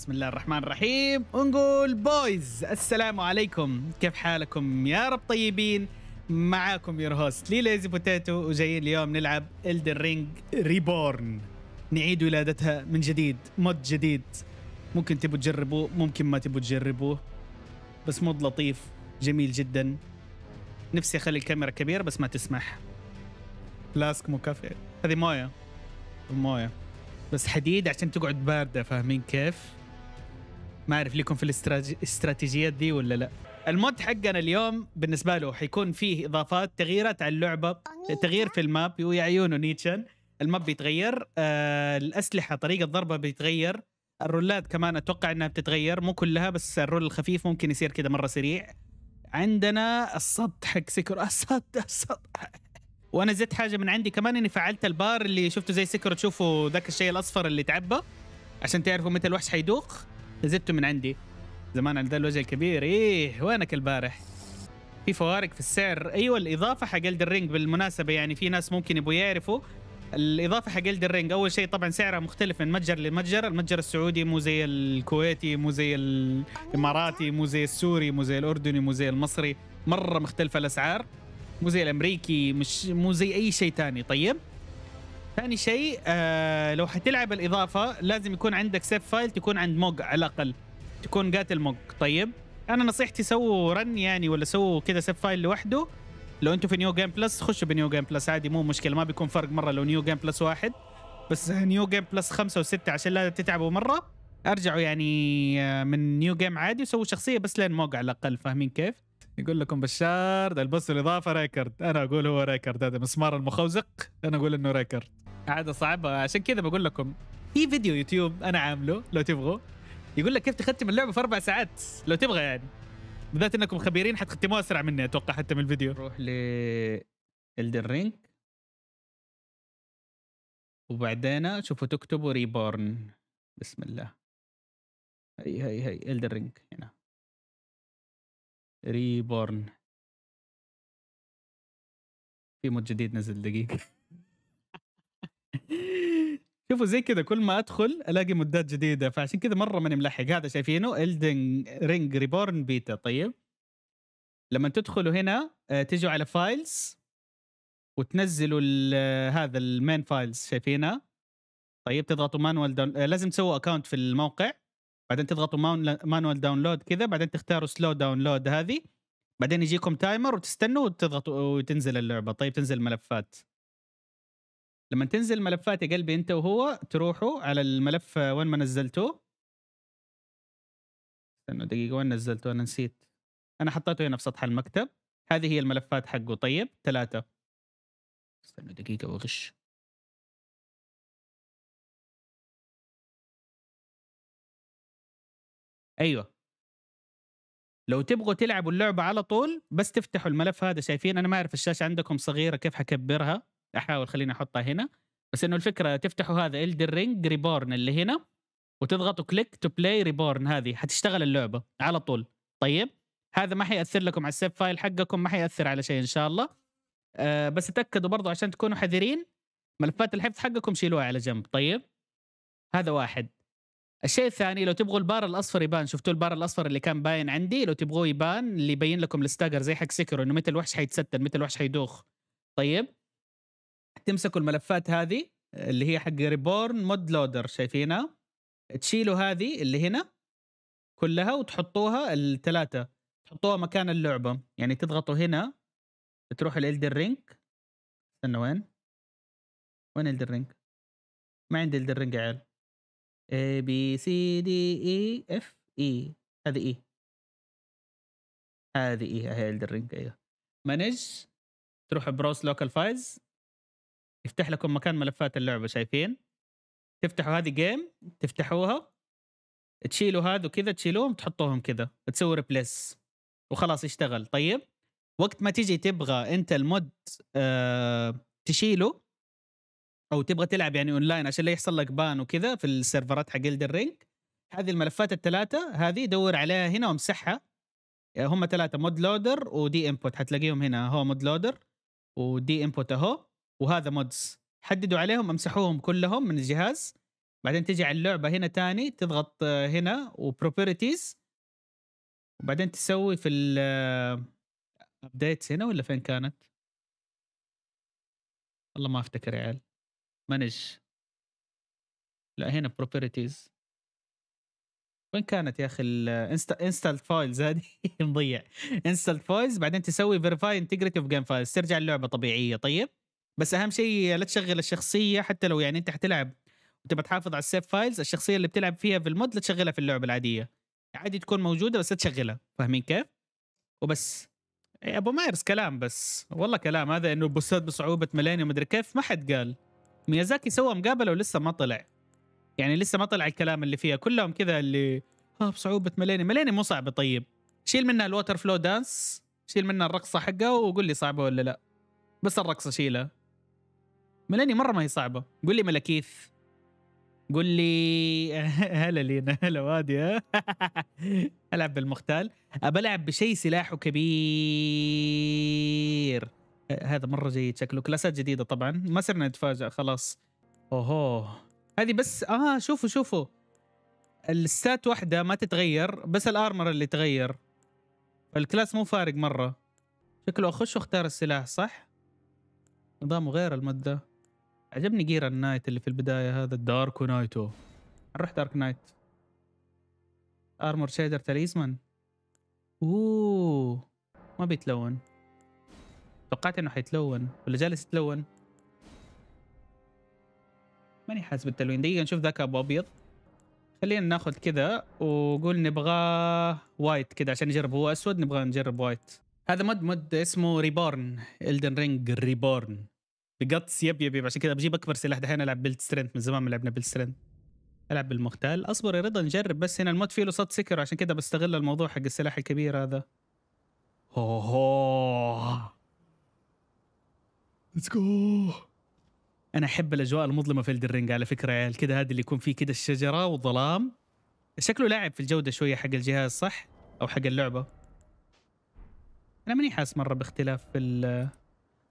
بسم الله الرحمن الرحيم ونقول بويز السلام عليكم كيف حالكم يا رب طيبين معاكم يور هوست لي ليزي بوتيتو وجايين اليوم نلعب الدن رينج ريبورن نعيد ولادتها من جديد مود جديد ممكن تبوا تجربوه ممكن ما تبوا تجربوه بس مود لطيف جميل جدا نفسي اخلي الكاميرا كبيره بس ما تسمح فلاسك مكافئ هذه مويه مويه بس حديد عشان تقعد بارده فاهمين كيف ما اعرف ليكم في الاستراتيجيات دي ولا لا المود حقنا اليوم بالنسبه له حيكون فيه اضافات تغييرات على اللعبه تغيير في الماب ويا عيونه نيتشن الماب بيتغير آه الاسلحه طريقه ضربها بيتغير الرولات كمان اتوقع انها بتتغير مو كلها بس الرول الخفيف ممكن يصير كذا مره سريع عندنا السط حق سكر السط السط وانا زدت حاجه من عندي كمان اني فعلت البار اللي شفته زي سكر تشوفوا ذاك الشيء الاصفر اللي تعبى عشان تعرفوا متى الوحش حيدوخ زدته من عندي زمان على ذا الوجه الكبير ايه وينك البارح في فوارق في السعر ايوه الاضافه حق الرينج بالمناسبه يعني في ناس ممكن يبغوا يعرفوا الاضافه حق الرينج اول شيء طبعا سعرها مختلف من متجر لمتجر المتجر السعودي مو زي الكويتي مو زي الاماراتي مو زي السوري مو زي الاردني مو زي المصري مره مختلفه الاسعار مو زي الامريكي مش مو زي اي شيء ثاني طيب ثاني شيء آه لو حتلعب الاضافه لازم يكون عندك سيف فايل تكون عند موج على الاقل تكون قاتل موج طيب انا نصيحتي سووا رن يعني ولا سووا كذا سيف فايل لوحده لو انتم في نيو جيم بلس خشوا بنيو جيم بلس عادي مو مشكله ما بيكون فرق مره لو نيو جيم بلس واحد بس نيو جيم بلس خمسة وستة عشان لا تتعبوا مرة ارجعوا يعني آه، من نيو جيم عادي وسووا شخصية بس لين موقع على الأقل فاهمين كيف؟ يقول لكم بشار ده البوس الإضافة ريكرد أنا أقول هو ريكرد هذا مسمار المخوزق أنا أقول إنه ريكرد قاعده صعبه عشان كذا بقول لكم في فيديو يوتيوب انا عامله لو تبغوا يقول لك كيف تختم اللعبه في اربع ساعات لو تبغى يعني بالذات انكم خبيرين حتختموها اسرع مني اتوقع حتى من الفيديو نروح ل رينج وبعدين شوفوا تكتبوا ريبورن بسم الله هي هي هي رينج هنا ريبورن في مود جديد نزل دقيقه شوفوا زي كذا كل ما ادخل الاقي مدات جديده فعشان كذا مره ماني ملحق هذا شايفينه الدن رينج ريبورن بيتا طيب لما تدخلوا هنا آه، تجوا على فايلز وتنزلوا آه، هذا المين فايلز شايفينها طيب تضغطوا مانوال آه، داون... لازم تسووا اكونت في الموقع بعدين تضغطوا مانوال داونلود كذا بعدين تختاروا سلو داونلود هذه بعدين يجيكم تايمر وتستنوا وتضغطوا وتنزل اللعبه طيب تنزل الملفات لما تنزل ملفات يا قلبي انت وهو تروحوا على الملف آه، وين ما نزلتوه استنوا دقيقه وين نزلته انا نسيت انا حطيته هنا في سطح المكتب هذه هي الملفات حقه طيب ثلاثه استنوا دقيقه وغش ايوه لو تبغوا تلعبوا اللعبه على طول بس تفتحوا الملف هذا شايفين انا ما اعرف الشاشه عندكم صغيره كيف حكبرها احاول خليني احطها هنا بس انه الفكره تفتحوا هذا الدر رينج ريبورن اللي هنا وتضغطوا كليك تو بلاي ريبورن هذه حتشتغل اللعبه على طول طيب هذا ما حياثر لكم على السيف فايل حقكم ما حياثر على شيء ان شاء الله أه بس تاكدوا برضو عشان تكونوا حذرين ملفات الحفظ حقكم شيلوها على جنب طيب هذا واحد الشيء الثاني لو تبغوا البار الاصفر يبان شفتوا البار الاصفر اللي كان باين عندي لو تبغوه يبان اللي يبين لكم الستاجر زي حق سكر انه متى الوحش حيتستن متى الوحش حيدوخ طيب تمسكوا الملفات هذه اللي هي حق ريبورن مود لودر شايفينها تشيلوا هذه اللي هنا كلها وتحطوها الثلاثه تحطوها مكان اللعبه يعني تضغطوا هنا تروح الالدر رينك استنى وين وين الدر رينك ما عندي الدر رينك يا عيال A B C D E F E هذه إيه هذه إيه هي الدر رينج أيوه مانج تروح بروس لوكال فايز يفتح لكم مكان ملفات اللعبه شايفين تفتحوا هذه جيم تفتحوها تشيلوا هذا وكذا تشيلوهم تحطوهم كذا تسوي ريبليس وخلاص يشتغل طيب وقت ما تيجي تبغى انت المود آه تشيله او تبغى تلعب يعني اونلاين عشان لا يحصل لك بان وكذا في السيرفرات حق الدرينج هذه الملفات الثلاثه هذه دور عليها هنا وامسحها هم ثلاثه مود لودر ودي انبوت حتلاقيهم هنا هو مود لودر ودي انبوت اهو وهذا مودز حددوا عليهم امسحوهم كلهم من الجهاز بعدين تجي على اللعبه هنا تاني تضغط هنا وبروبرتيز وبعدين تسوي في ال ابديتس هنا ولا فين كانت؟ والله ما افتكر يا عيال مانج لا هنا بروبرتيز وين كانت يا اخي الانستال فايلز هذه مضيع انستال فايلز بعدين تسوي فيرفاي انتجريتي اوف جيم فايلز ترجع اللعبه طبيعيه طيب بس اهم شيء لا تشغل الشخصيه حتى لو يعني انت حتلعب وتبى تحافظ على السيف فايلز الشخصيه اللي بتلعب فيها في المود لا تشغلها في اللعبه العاديه عادي تكون موجوده بس لا تشغلها فاهمين كيف؟ وبس يا ابو مايرس كلام بس والله كلام هذا انه البوسات بصعوبه ملاني ومدري كيف ما حد قال ميازاكي سوى مقابله ولسه ما طلع يعني لسه ما طلع الكلام اللي فيها كلهم كذا اللي اه بصعوبه ملاني ملاني مو صعبه طيب شيل منها الوتر فلو دانس شيل منها الرقصه حقه وقول لي صعبه ولا لا بس الرقصه شيلها ملاني مره ما هي صعبه قول لي ملاكيف قول لي هلا لينا هلا وادي العب بالمختال بلعب بشيء سلاحه كبير هذا مره جيد شكله كلاسات جديده طبعا ما صرنا نتفاجئ خلاص اوهو هذه بس اه شوفوا شوفوا الستات واحده ما تتغير بس الارمر اللي تغير الكلاس مو فارق مره شكله اخش واختار السلاح صح نظامه غير المده عجبني جير النايت اللي في البداية هذا دارك نايتو نروح دارك نايت ارمور شيدر تاليزمان اوه ما بيتلون توقعت انه حيتلون ولا جالس يتلون ماني حاسس بالتلوين دقيقة نشوف ذاك ابو ابيض خلينا ناخذ كذا وقول نبغى وايت كذا عشان نجرب هو اسود نبغى نجرب وايت هذا مد مد اسمه ريبورن الدن رينج ريبورن بجاتس يب يب يب عشان كده بجيب اكبر سلاح دحين العب بيلد سترينث من زمان ما لعبنا بيلد سترينث العب بالمختال اصبر يا رضا نجرب بس هنا الموت فيه له صد سكر عشان كده بستغل الموضوع حق السلاح الكبير هذا اوه ليتس جو انا احب الاجواء المظلمه في الدرينج على فكره يا كده هذا اللي يكون فيه كده الشجره والظلام شكله لاعب في الجوده شويه حق الجهاز صح او حق اللعبه انا ماني حاسس مره باختلاف في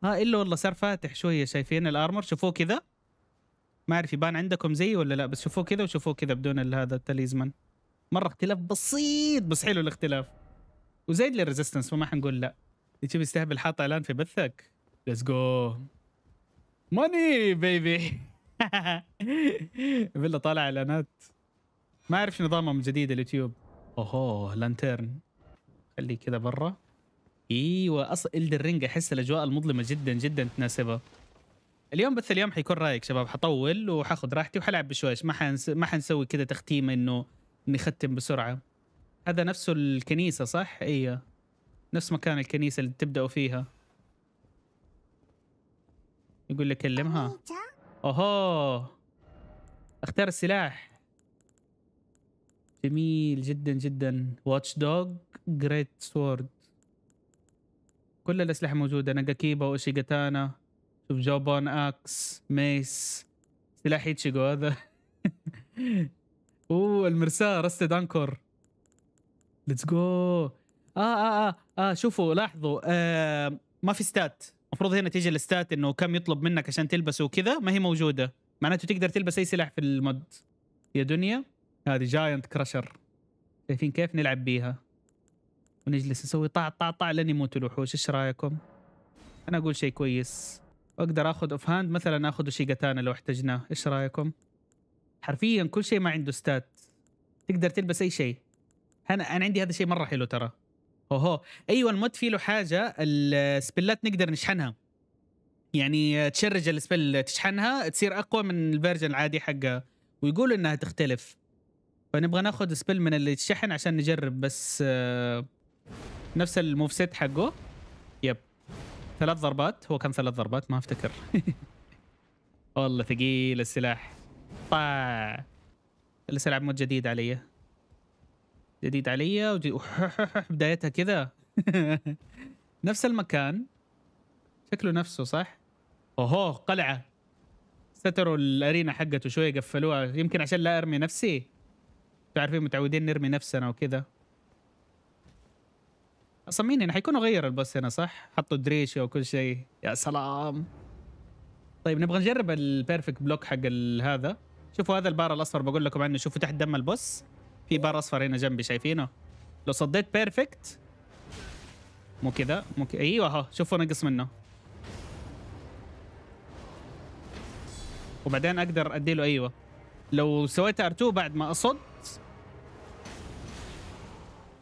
ها الا والله صار فاتح شويه شايفين الارمر شوفوه كذا ما اعرف يبان عندكم زي ولا لا بس شوفوه كذا وشوفوه كذا بدون هذا التليزمان مره اختلاف بسيط بس حلو الاختلاف وزيد لي الريزيستنس فما حنقول لا انت يستهبل حاط اعلان في بثك ليتس جو ماني بيبي بالله طالع اعلانات ما اعرف نظامهم الجديد اليوتيوب اوهو لانترن خليه كذا برا ايوه اصلا رينج احس الاجواء المظلمه جدا جدا تناسبها اليوم بث اليوم حيكون رايق شباب حطول وحاخذ راحتي وحلعب بشويش ما حنس... ما حنسوي كذا تختيمه انه نختم بسرعه هذا نفسه الكنيسه صح ايوه نفس مكان الكنيسه اللي تبداوا فيها يقول لي كلمها اوه اختار السلاح جميل جدا جدا واتش دوغ جريت سورد كل الاسلحه موجوده ناجاكيبا واشيجاتانا شوف جوبون اكس ميس سلاح ايتشيجو هذا اوه المرساه رستد انكور ليتس جو آه, اه اه اه شوفوا لاحظوا آه ما في ستات المفروض هنا تيجي الستات انه كم يطلب منك عشان تلبسه وكذا ما هي موجوده معناته تقدر تلبس اي سلاح في المود يا دنيا هذه جاينت كراشر شايفين كيف نلعب بيها ونجلس نسوي طع طع طع لين يموتوا الوحوش ايش رايكم؟ انا اقول شيء كويس واقدر اخذ اوف هاند مثلا اخذ شيجاتانا لو احتجناه ايش رايكم؟ حرفيا كل شيء ما عنده ستات تقدر تلبس اي شيء انا انا عندي هذا الشيء مره حلو ترى اوهو ايوه المود فيه له حاجه السبلات نقدر نشحنها يعني تشرج السبل تشحنها تصير اقوى من الفيرجن العادي حقها ويقولوا انها تختلف فنبغى ناخذ سبل من اللي تشحن عشان نجرب بس آه نفس الموف سيت حقه يب ثلاث ضربات هو كان ثلاث ضربات ما افتكر والله ثقيل السلاح طا لسه العب مود جديد علي جديد علي وجي... بدايتها كذا نفس المكان شكله نفسه صح اوهو قلعه ستروا الارينا حقته شويه قفلوها يمكن عشان لا ارمي نفسي تعرفين متعودين نرمي نفسنا وكذا اصلا مين يعني حيكونوا غير البوس هنا صح؟ حطوا دريشة وكل شيء يا سلام طيب نبغى نجرب البيرفكت بلوك حق هذا شوفوا هذا البار الاصفر بقول لكم عنه شوفوا تحت دم البوس في بار اصفر هنا جنبي شايفينه لو صديت بيرفكت مو كذا مو كذا ايوه ها شوفوا نقص منه وبعدين اقدر اديله ايوه لو سويت ار2 بعد ما اصد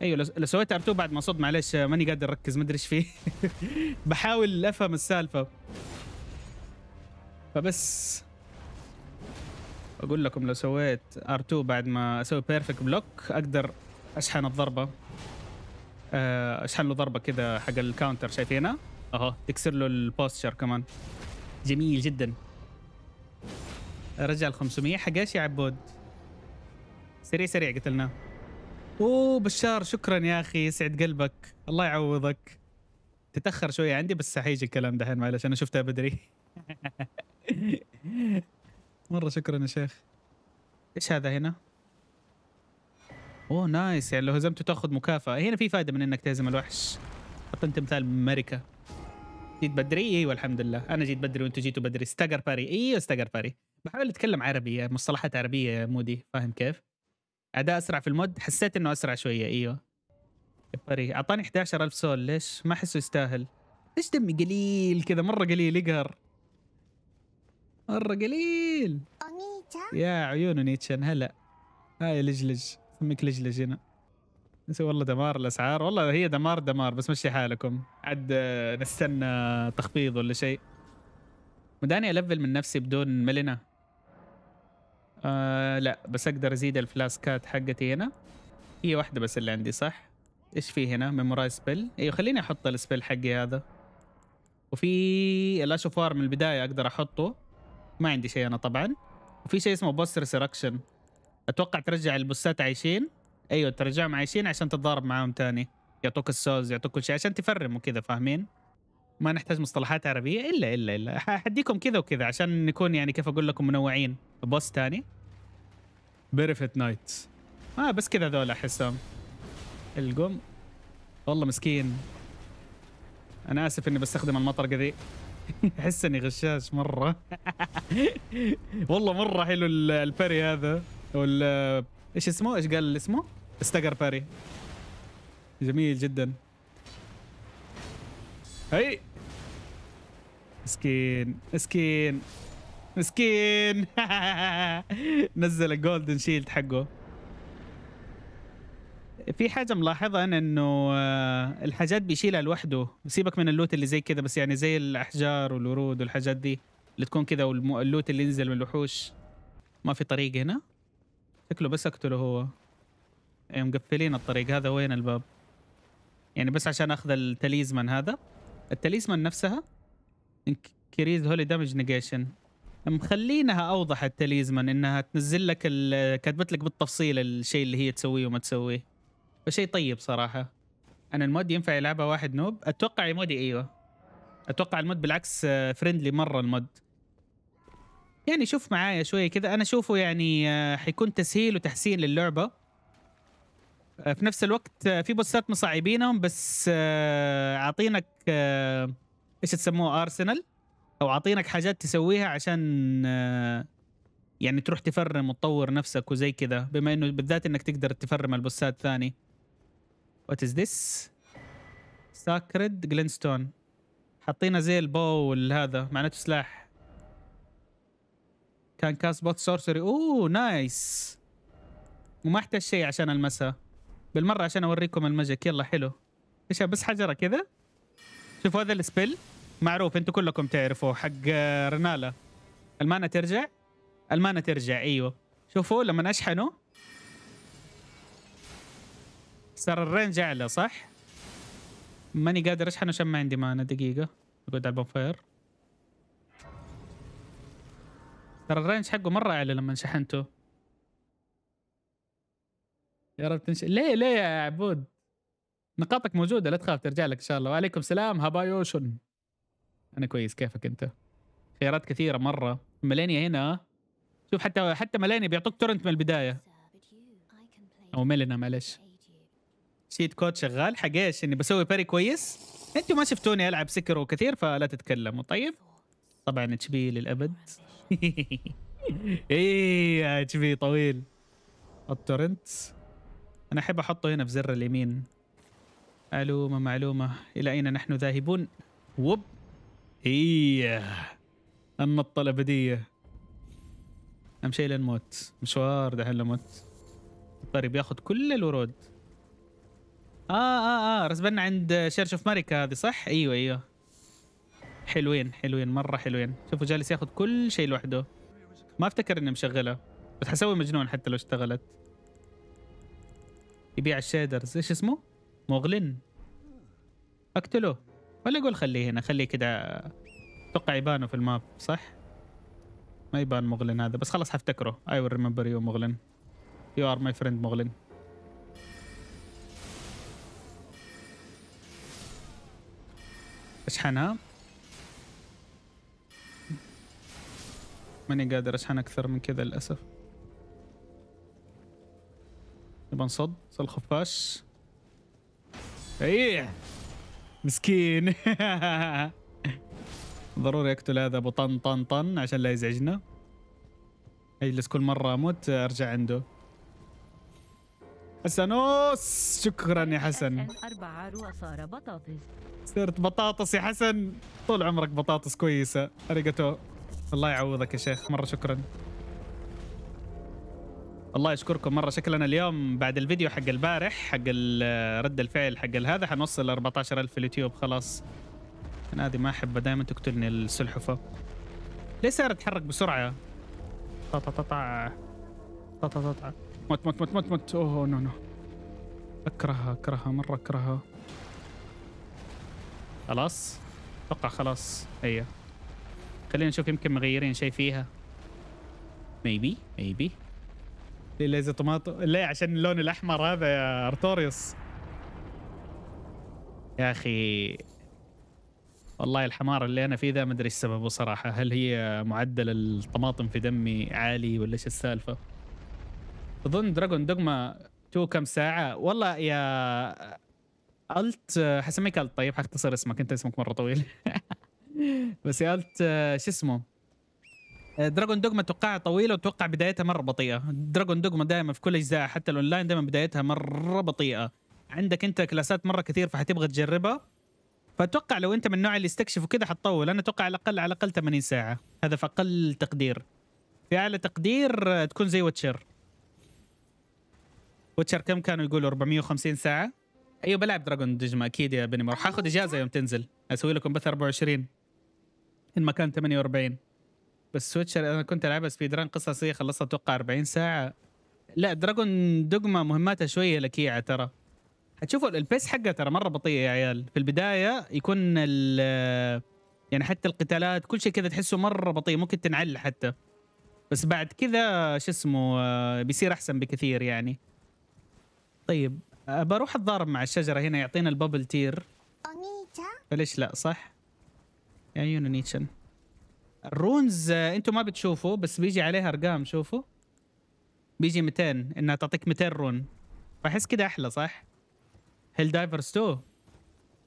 ايوه لو سويت ار2 بعد ما صد معلش ماني قادر اركز ما ادري ايش فيه بحاول افهم السالفه فبس اقول لكم لو سويت ار2 بعد ما اسوي بيرفكت بلوك اقدر اشحن الضربه آه، اشحن له ضربه كذا حق الكاونتر شايفينها اهو تكسر له البوستشر كمان جميل جدا رجع ال 500 حق ايش يا عبود سريع سريع قتلناه اوه بشار شكرا يا اخي يسعد قلبك الله يعوضك تتاخر شويه عندي بس حيجي الكلام دحين معلش انا شفتها بدري مره شكرا يا شيخ ايش هذا هنا اوه نايس يعني لو هزمته تاخذ مكافاه هنا في فائده من انك تهزم الوحش حط انت مثال مركه جيت بدري ايوه الحمد لله انا جيت بدري وانتم جيتوا بدري استقر باري ايوه استقر باري بحاول اتكلم عربي مصطلحات عربيه يا مودي فاهم كيف اداء اسرع في المود حسيت انه اسرع شويه ايوه الطريق اعطاني 11000 سول ليش ما احسه يستاهل ليش دمي قليل كذا مره قليل يقهر مره قليل يا عيونه نيتشن هلا هاي لجلج سميك لجلج هنا والله دمار الاسعار والله هي دمار دمار بس مشي حالكم عاد آه، نستنى تخفيض ولا شيء مداني الفل من نفسي بدون ملنه آه لا بس اقدر ازيد الفلاسكات حقتي هنا هي واحده بس اللي عندي صح ايش في هنا ميموراي سبيل ايوه خليني احط السبيل حقي هذا وفي الاشوفار من البدايه اقدر احطه ما عندي شيء انا طبعا وفي شيء اسمه بوست ريسركشن اتوقع ترجع البوسات عايشين ايوه ترجعهم عايشين عشان تتضارب معاهم تاني يعطوك السوز يعطوك كل شيء عشان تفرم وكذا فاهمين ما نحتاج مصطلحات عربيه الا الا الا حديكم كذا وكذا عشان نكون يعني كيف اقول لكم منوعين بوس تاني بيرفت نايت اه بس كذا ذول احسهم القم والله مسكين انا اسف اني بستخدم المطرقه ذي احس اني غشاش مره والله مره حلو الباري هذا وال ايش اسمه ايش قال اسمه استقر باري جميل جدا هاي مسكين مسكين مسكين نزل الجولدن شيلد حقه في حاجه ملاحظه انا انه آه، الحاجات بيشيلها لوحده سيبك من اللوت اللي زي كذا بس يعني زي الاحجار والورود والحاجات دي اللي تكون كذا واللوت اللي ينزل من الوحوش ما في طريق هنا شكله بس اقتله هو يعني مقفلين الطريق هذا وين الباب يعني بس عشان اخذ التليزمن هذا التليزمن نفسها انكريز هولي دامج نيجيشن مخلينها اوضح التليزمان انها تنزل لك كاتبت لك بالتفصيل الشيء اللي هي تسويه وما تسويه فشيء طيب صراحه انا المود ينفع يلعبها واحد نوب اتوقع مودي ايوه اتوقع المود بالعكس آه، فريندلي مره المود يعني شوف معايا شويه كذا انا اشوفه يعني آه، حيكون تسهيل وتحسين للعبه آه، في نفس الوقت في بوسات مصعبينهم بس عاطينك ايش تسموه ارسنال او اعطينك حاجات تسويها عشان آه، يعني تروح تفرم وتطور نفسك وزي كذا بما انه بالذات انك تقدر تفرم البوسات ثاني وات از ذس ساكرد جلينستون حاطينه زي البو والهذا معناته سلاح كان كاست بوت سورسري اوه نايس وما احتاج شيء عشان المسها بالمره عشان اوريكم الماجيك يلا حلو ايش بس حجره كذا شوفوا هذا السبيل معروف انتم كلكم تعرفوا حق آه، رنالا المانا ترجع المانا ترجع ايوه شوفوا لما اشحنه صار الرينج اعلى صح ماني قادر اشحنه عشان ما عندي مانا دقيقه اقعد على البوفير ترى الرينج حقه مره اعلى لما شحنته يا رب تنش ليه ليه يا عبود نقاطك موجوده لا تخاف ترجع لك ان شاء الله وعليكم السلام هبايوشن انا كويس كيفك انت خيارات كثيره مره ميلانيا هنا شوف حتى حتى ميلانيا بيعطوك تورنت من البدايه او ميلنا معلش شيت كود شغال حق ايش اني بسوي باري كويس انتوا ما شفتوني العب سكر كثير فلا تتكلموا طيب طبعا اتش بي للابد اي اتش بي طويل التورنت انا احب احطه هنا في زر اليمين معلومه معلومه الى اين نحن ذاهبون وب ايه اما الطلبديه اهم شيء لنموت مشوار دحين لموت الطريق بياخذ كل الورود اه اه اه رسبنا عند شيرش اوف ماريكا هذه صح ايوه ايوه حلوين حلوين مره حلوين شوفوا جالس ياخذ كل شيء لوحده ما افتكر اني مشغلها بس حسوي مجنون حتى لو اشتغلت يبيع الشيدرز ايش اسمه مغلن اقتله ولا اقول خليه هنا خليه كذا اتوقع يبانوا في الماب صح؟ ما يبان مغلن هذا بس خلاص حفتكره اي ويل ريمبر يو مغلن يو ار ماي فريند مغلن اشحنها ماني قادر اشحن اكثر من كذا للاسف نبى نصد الخفاش ايه مسكين ضروري اقتل هذا ابو طن طن طن عشان لا يزعجنا اجلس كل مره اموت ارجع عنده حسنوس شكرا يا حسن صرت بطاطس يا حسن طول عمرك بطاطس كويسة أريجاتو الله يعوضك يا شيخ مرة شكرا الله يشكركم مره شكلنا اليوم بعد الفيديو حق البارح حق آه، رد الفعل حق هذا حنوصل 14000 اليوتيوب خلاص انا هذه ما احبها دائما تقتلني السلحفه ليه صار اتحرك بسرعه طا طا طا طا موت موت موت موت موت اوه نو نو اكرهها اكرهها مره اكرهها خلاص اتوقع خلاص هي خلينا نشوف يمكن مغيرين شيء فيها ميبي ميبي ليه ليزي طماطم ليه عشان اللون الاحمر هذا يا ارتوريوس يا اخي والله الحمار اللي انا فيه ذا ما ادري سببه صراحه هل هي معدل الطماطم في دمي عالي ولا ايش السالفه اظن دراجون دوجما تو كم ساعه والله يا الت حسميك الت طيب حختصر اسمك انت اسمك مره طويل بس يا الت شو اسمه دراجون دوجما توقع طويله وتوقع بدايتها مره بطيئه دراجون دوجما دائما في كل اجزاء حتى الاونلاين دائما بدايتها مره بطيئه عندك انت كلاسات مره كثير فحتبغى تجربها فاتوقع لو انت من النوع اللي يستكشف وكذا حتطول انا اتوقع على الاقل على الاقل 80 ساعه هذا في اقل تقدير في اعلى تقدير آه، تكون زي واتشر واتشر كم كانوا يقولوا 450 ساعه ايوه بلعب دراجون دوجما اكيد يا بني مرح اخذ اجازه يوم تنزل اسوي لكم بث 24 ان ما كان 48 بس سويتشر انا كنت العبها سبيد ران قصصيه خلصتها اتوقع 40 ساعه لا دراجون دوجما مهماتها شويه لكيعه ترى هتشوفوا البيس حقها ترى مره بطيء يا عيال في البدايه يكون ال يعني حتى القتالات كل شيء كذا تحسه مره بطيء ممكن تنعل حتى بس بعد كذا شو اسمه آه، بيصير احسن بكثير يعني طيب آه، بروح اتضارب مع الشجره هنا يعطينا الببل تير فليش لا صح يا يونو نيتشن الرونز انتم ما بتشوفوا بس بيجي عليها ارقام شوفوا بيجي 200 انها تعطيك 200 رون فاحس كذا احلى صح هيل دايفرز 2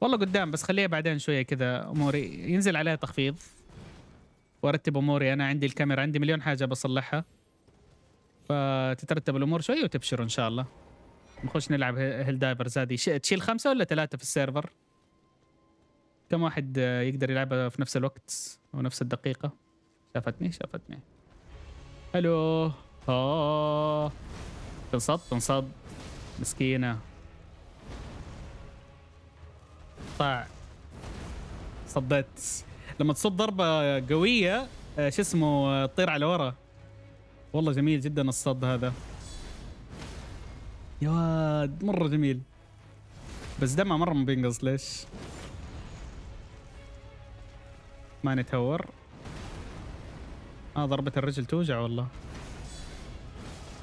والله قدام بس خليها بعدين شويه كذا اموري ينزل عليها تخفيض وارتب اموري انا عندي الكاميرا عندي مليون حاجه بصلحها فتترتب الامور شويه وتبشروا ان شاء الله نخش نلعب هيل دايفرز هذه تشيل خمسه ولا ثلاثه في السيرفر كم واحد يقدر يلعبها في نفس الوقت او نفس الدقيقة شافتني شافتني الو اه تنصد تنصد مسكينة طع صدت لما تصد ضربة قوية آه، شو اسمه آه، تطير على ورا والله جميل جدا الصد هذا يا واد مرة جميل بس دمه مرة ما بينقص ليش؟ ماني تاور اه ضربة الرجل توجع والله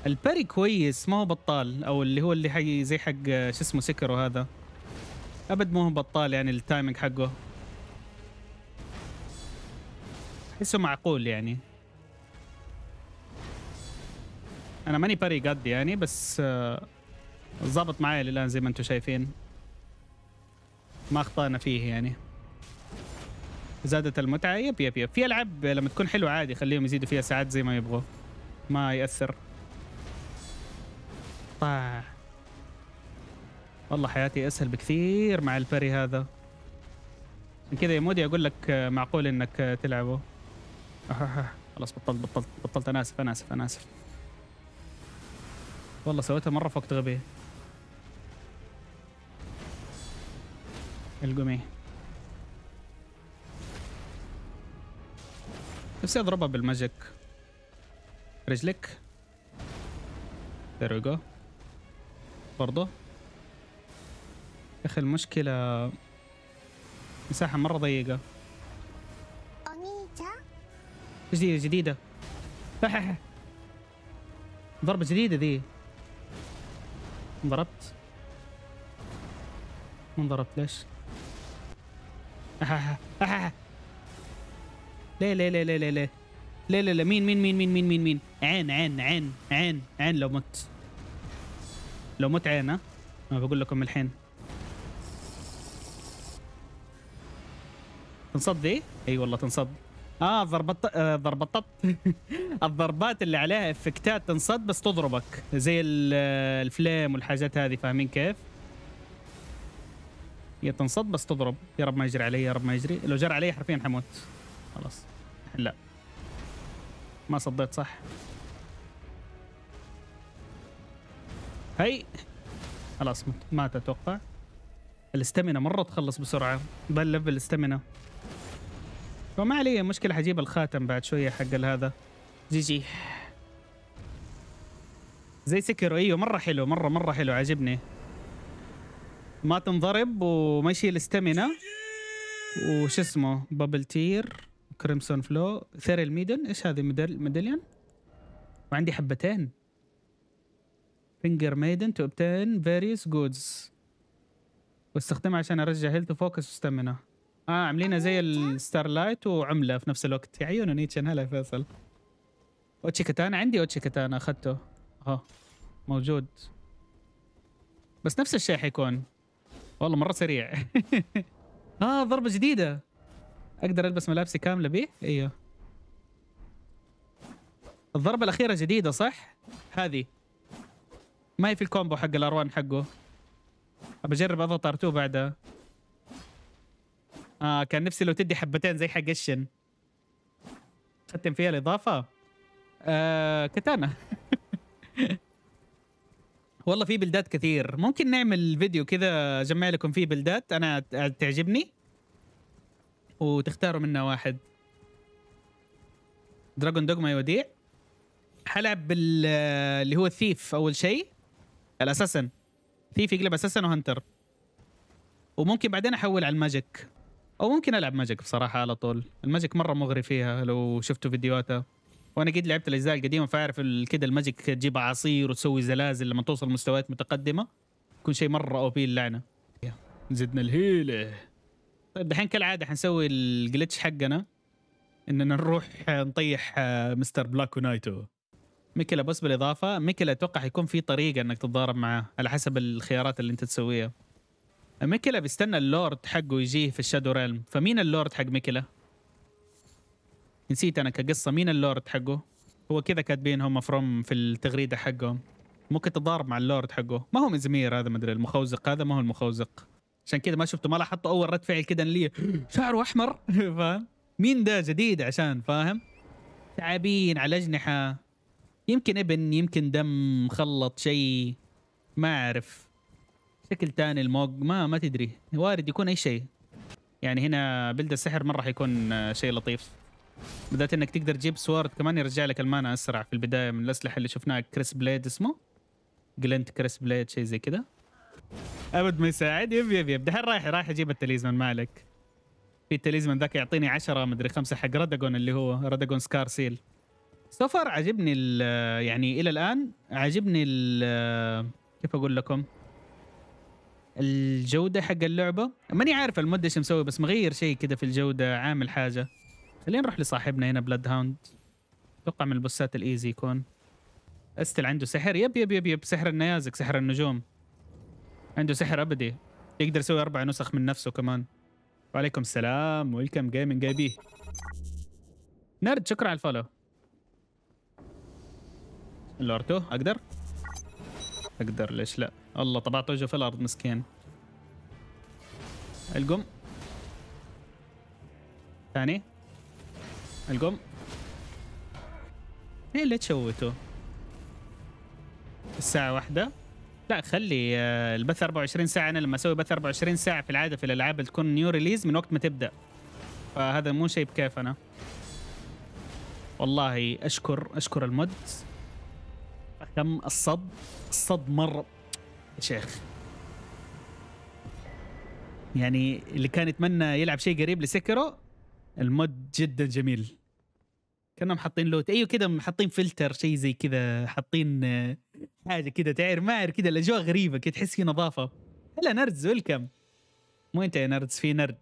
الباري كويس ما هو بطال او اللي هو اللي حي زي حق آه، شو اسمه سكر وهذا ابد ما هو بطال يعني التايمنج حقه احسه معقول يعني انا ماني باري قد يعني بس ظابط آه، معايا الان زي ما انتم شايفين ما اخطانا فيه يعني زادت المتعه يب يب يب في العاب لما تكون حلوه عادي خليهم يزيدوا فيها ساعات زي ما يبغوا ما ياثر طاع والله حياتي اسهل بكثير مع البري هذا من كذا يا مودي اقول لك آه، معقول انك آه، تلعبه خلاص بطلت بطلت بطلت انا اسف انا اسف انا اسف والله سويتها مره في وقت غبي القمي نفسي اضربها بالماجيك رجلك ذير وي جو برضو يا اخي المشكلة مساحة مرة ضيقة جديدة جديدة ضربة جديدة ذي انضربت انضربت ليش ليه ليه ليه ليه ليه ليه ليه ليه مين مين مين مين مين مين مين عين عين عين عين عين لو مت لو مت عين ها انا بقول لكم الحين تنصد دي؟ اي والله تنصد اه ضربت آه، ضربت الضربات اللي عليها افكتات تنصد بس تضربك زي آه، الفليم والحاجات هذه فاهمين كيف؟ هي تنصد بس تضرب يا رب ما يجري علي يا رب ما يجري لو جرى علي حرفيا حموت خلاص لا ما صديت صح هي خلاص مات اتوقع الاستمنة مرة تخلص بسرعة ليفل الاستمنة وما علي مشكلة حجيب الخاتم بعد شوية حق هذا جي جي زي سكر ايوه مرة حلو مرة مرة حلو عاجبني ما تنضرب وما يشيل استمنة وش اسمه بابل تير كريمسون فلو ثيري الميدن ايش هذه ميدل ميدليان وعندي حبتين فينجر ميدن تو اوبتين فاريوس جودز واستخدمها عشان ارجع هيلث وفوكس وستمنا اه عاملينها زي الستار لايت وعمله في نفس الوقت يا عيونه نيتشن هلا فيصل اوتشي كتانا عندي اوتشي كتانا اخذته اهو موجود بس نفس الشيء حيكون والله مره سريع اه ضربه جديده اقدر البس ملابسي كامله بيه ايوه الضربه الاخيره جديده صح هذه ما هي في الكومبو حق الأروان 1 حقه اجرب اضغط ار2 بعدها اه كان نفسي لو تدي حبتين زي حق الشن ختم فيها الاضافه آه كتانا والله في بلدات كثير ممكن نعمل فيديو كذا اجمع لكم فيه بلدات انا تعجبني وتختاروا منه واحد دراجون دوغما يوديع حلعب بال اللي هو الثيف اول شيء الاساسن ثيف يقلب اساسن وهنتر وممكن بعدين احول على الماجيك او ممكن العب ماجيك بصراحه على طول الماجيك مره مغري فيها لو شفتوا فيديوهاتها وانا قد لعبت الاجزاء القديمه فاعرف كذا الماجيك تجيب عصير وتسوي زلازل لما توصل مستويات متقدمه يكون شيء مره او بي اللعنه زدنا الهيله طيب دحين كالعاده حنسوي الجلتش حقنا اننا نروح نطيح آه، مستر بلاك ونايتو ميكلا بس بالاضافه ميكلا اتوقع حيكون في طريقه انك تتضارب معاه على حسب الخيارات اللي انت تسويها ميكلا بيستنى اللورد حقه يجيه في الشادو ريلم فمين اللورد حق ميكلا نسيت انا كقصه مين اللورد حقه هو كذا كاتبين هم فروم في التغريده حقهم ممكن تضارب مع اللورد حقه ما هو مزمير هذا مدري المخوزق هذا ما هو المخوزق عشان كذا ما شفته ما لاحظته اول رد فعل كذا اللي شعره احمر فاهم مين ده جديد عشان فاهم تعابين على اجنحه يمكن ابن يمكن دم خلط شيء ما اعرف شكل تاني الموج ما ما تدري وارد يكون اي شيء يعني هنا بلد السحر مره حيكون آه، شيء لطيف بالذات انك تقدر تجيب سوارد كمان يرجع لك المانا اسرع في البدايه من الاسلحه اللي شفناها كريس بليد اسمه جلنت كريس بليد شيء زي كذا ابد ما يساعد يب يب يب دحين رايح رايح اجيب التليزمان مالك في التليزمان ذاك يعطيني 10 مدري 5 حق رادجون اللي هو رادجون سكار سيل سفر عجبني يعني الى الان عجبني كيف اقول لكم الجوده حق اللعبه ماني عارف المده ايش مسوي بس مغير شيء كذا في الجوده عامل حاجه خلينا نروح لصاحبنا هنا بلاد هاوند اتوقع من البوسات الايزي يكون استل عنده سحر يب يب يب يب سحر النيازك سحر النجوم عنده سحر ابدي يقدر يسوي اربع نسخ من نفسه كمان وعليكم السلام ويلكم جيمنج اي بي نرد شكرا على الفولو لورتو اقدر اقدر ليش لا الله طبعت وجهه في الارض مسكين القم ثاني القم ايه اللي تشوته الساعة واحدة لا خلي آه، البث 24 ساعه انا لما اسوي بث 24 ساعه في العاده في الالعاب تكون نيو ريليز من وقت ما تبدا فهذا مو شيء بكيف انا والله اشكر اشكر المود كم الصد الصد مره يا شيخ يعني اللي كان يتمنى يلعب شيء قريب لسكرو المود جدا جميل كانهم حاطين لوت ايوه كذا حاطين فلتر شيء زي كذا حاطين آه، حاجه كذا تعرف ما اعرف كذا الاجواء غريبه كذا تحس في نظافه هلا نردز ويلكم مو انت يا نردز في نرد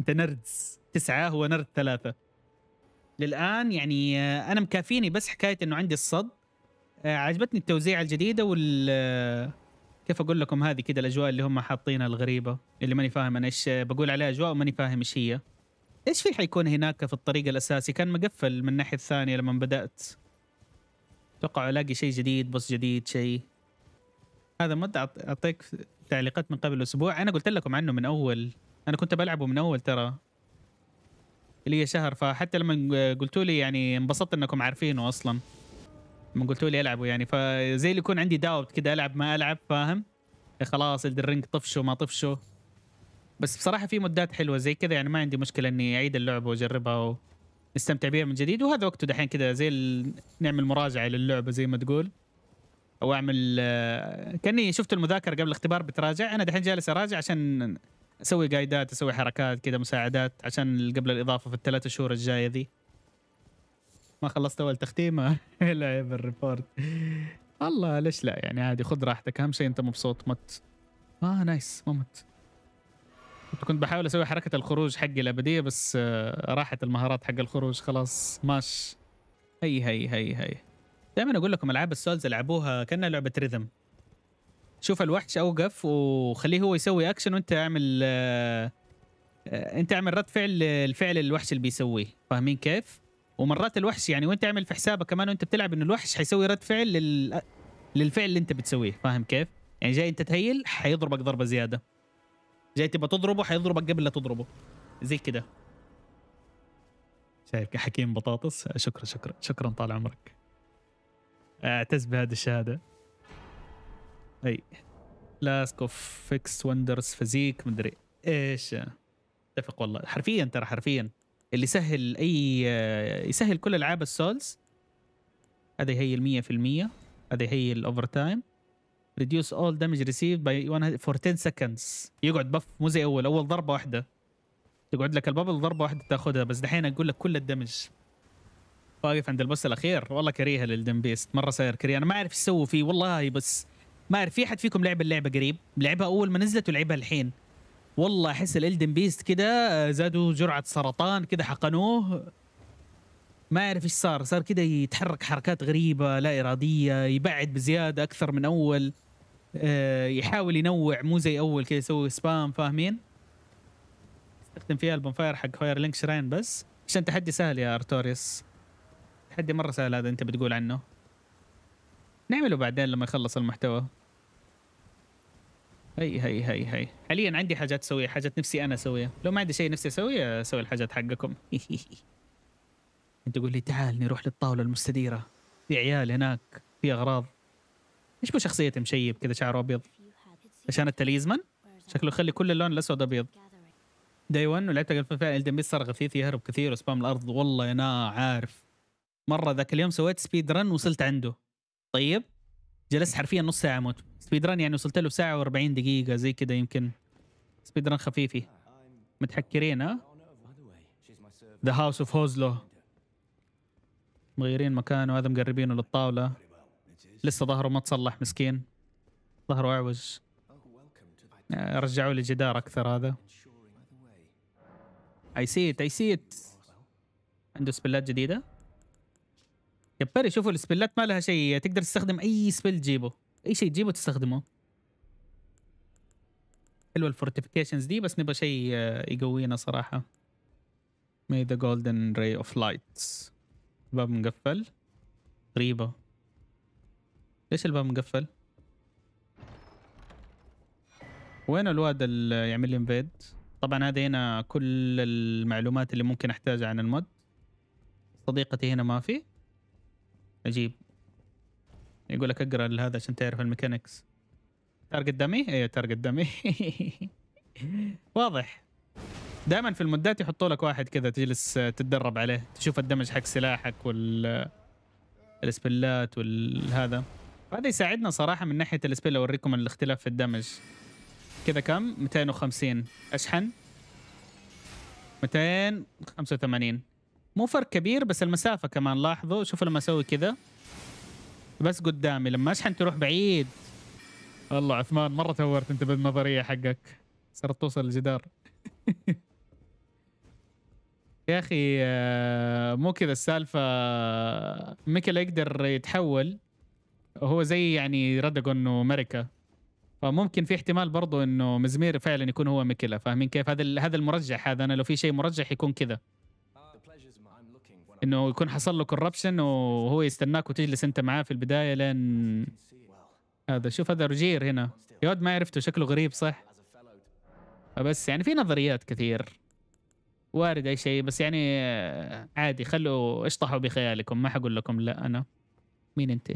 انت نردز تسعه هو نرد ثلاثه للان يعني آه، انا مكافيني بس حكايه انه عندي الصد آه، عجبتني التوزيع الجديده وال كيف اقول لكم هذه كذا الاجواء اللي هم حاطينها الغريبه اللي ماني فاهم انا ايش بقول عليها اجواء وماني فاهم ايش هي ايش في حيكون هناك في الطريق الاساسي كان مقفل من الناحيه الثانيه لما بدات اتوقع الاقي شيء جديد بص جديد شيء هذا ما اعطيك تعليقات من قبل اسبوع انا قلت لكم عنه من اول انا كنت بلعبه من اول ترى اللي هي شهر فحتى لما قلتوا لي يعني انبسطت انكم عارفينه اصلا لما قلتوا لي العبه يعني فزي اللي يكون عندي داوت كذا العب ما العب فاهم إيه خلاص الدرينج طفشه ما طفشه بس بصراحه في مدات حلوه زي كذا يعني ما عندي مشكله اني اعيد اللعبه واجربها واستمتع بها من جديد وهذا وقته دحين كذا زي نعمل مراجعه للعبه زي ما تقول او اعمل آه، كاني شفت المذاكره قبل الاختبار بتراجع انا دحين جالس اراجع عشان اسوي قايدات اسوي حركات كذا مساعدات عشان قبل الاضافه في الثلاث شهور الجايه ذي ما خلصت اول تختيمه لا بالريبورت الله ليش لا يعني عادي خذ راحتك اهم شيء انت مبسوط مت اه نايس ما مت كنت كنت بحاول اسوي حركه الخروج حقي الابديه بس آه، راحت المهارات حق الخروج خلاص ماش هي هي هي هي دائما اقول لكم العاب السولز العبوها كانها لعبه ريذم شوف الوحش اوقف وخليه هو يسوي اكشن وانت اعمل آه، آه، انت اعمل رد فعل الفعل الوحش اللي بيسويه فاهمين كيف؟ ومرات الوحش يعني وانت اعمل في حسابك كمان وانت بتلعب انه الوحش حيسوي رد فعل لل... للفعل اللي انت بتسويه فاهم كيف؟ يعني جاي انت تهيل حيضربك ضربه زياده زي تبقى تضربه هيضربك قبل لا تضربه زي كده شايف كحكيم بطاطس شكرا شكرا شكرا طال عمرك اعتز بهذه الشهاده اي لاسك اوف فيكس وندرز فزيك مدري ايش اتفق والله حرفيا ترى حرفيا اللي يسهل اي يسهل كل العاب السولز هذا في 100% هذا هي الاوفر تايم ريديوس اول دامج ريسيفد باي 10 سكندز يقعد بف مو زي اول اول ضربه واحده تقعد لك البابل ضربه واحده تاخذها بس دحين اقول لك كل الدمج واقف عند البوس الاخير والله كريهه بيست مره صاير كريه انا ما اعرف ايش اسوي فيه والله بس ما اعرف في حد فيكم لعب اللعبه قريب لعبها اول ما نزلت ولعبها الحين والله احس الالدن بيست كده آه، زادوا جرعه سرطان كده حقنوه ما اعرف ايش صار صار كده يتحرك حركات غريبه لا اراديه يبعد بزياده اكثر من اول آه، يحاول ينوع مو زي اول كذا يسوي سبام فاهمين استخدم فيها البنفاير حق فاير لينك شراين بس عشان تحدي سهل يا ارتوريس تحدي مره سهل هذا انت بتقول عنه نعمله بعدين لما يخلص المحتوى هي هي هي هي حاليا عندي حاجات اسويها حاجات نفسي انا اسويها لو ما عندي شيء نفسي اسويه اسوي الحاجات حقكم انت تقول لي تعال نروح للطاوله المستديره في عيال هناك في اغراض ايش بشخصية شخصية مشيب كذا شعره ابيض عشان التليزمان شكله يخلي كل اللون الاسود ابيض داي 1 ولعبت قبل فعلا الدم بيس صار غثيث يهرب كثير وسبام الارض والله انا عارف مره ذاك اليوم سويت سبيد رن وصلت عنده طيب جلست حرفيا نص ساعه موت سبيد رن يعني وصلت له ساعه و40 دقيقه زي كذا يمكن سبيد رن خفيفي متحكرين ها ذا هاوس اوف هوزلو مغيرين مكانه هذا مقربينه للطاوله لسه ظهره ما تصلح مسكين ظهره آه، اعوج رجعوا لي جدار اكثر هذا اي ات اي ات عنده سبلات جديده يا بري شوفوا السبلات ما لها شيء تقدر تستخدم اي سبل تجيبه اي شيء تجيبه تستخدمه حلوه الفورتيفيكيشنز دي بس نبغى شيء آه، يقوينا صراحه May the golden ray of lights باب مقفل غريبه ليش الباب مقفل وين الواد اللي يعمل لي انفيد طبعا هذه هنا كل المعلومات اللي ممكن احتاجها عن المود صديقتي هنا ما في اجيب يقول لك اقرا هذا عشان تعرف الميكانكس تارجت دمي ايوه تارجت دمي واضح دائما في المدات يحطوا لك واحد كذا تجلس تتدرب عليه تشوف الدمج حق سلاحك وال الاسبلات والهذا هذا يساعدنا صراحه من ناحيه السبيل اوريكم الاختلاف في الدمج كذا كم 250 اشحن 285 مو فرق كبير بس المسافه كمان لاحظوا شوفوا لما اسوي كذا بس قدامي لما اشحن تروح بعيد الله عثمان مره تورت انت بالنظريه حقك صرت توصل الجدار يا اخي آه، مو كذا السالفه ميكل يقدر يتحول هو زي يعني رادجون ومريكا فممكن في احتمال برضه انه مزمير فعلا يكون هو ميكيلا فاهمين كيف هذا هذا المرجح هذا انا لو في شيء مرجح يكون كذا انه يكون حصل له كوربشن وهو يستناك وتجلس انت معاه في البدايه لين هذا شوف هذا روجير هنا يود ما عرفته شكله غريب صح بس يعني في نظريات كثير وارد اي شيء بس يعني آه، عادي خلوا اشطحوا بخيالكم ما حقول لكم لا انا مين انت؟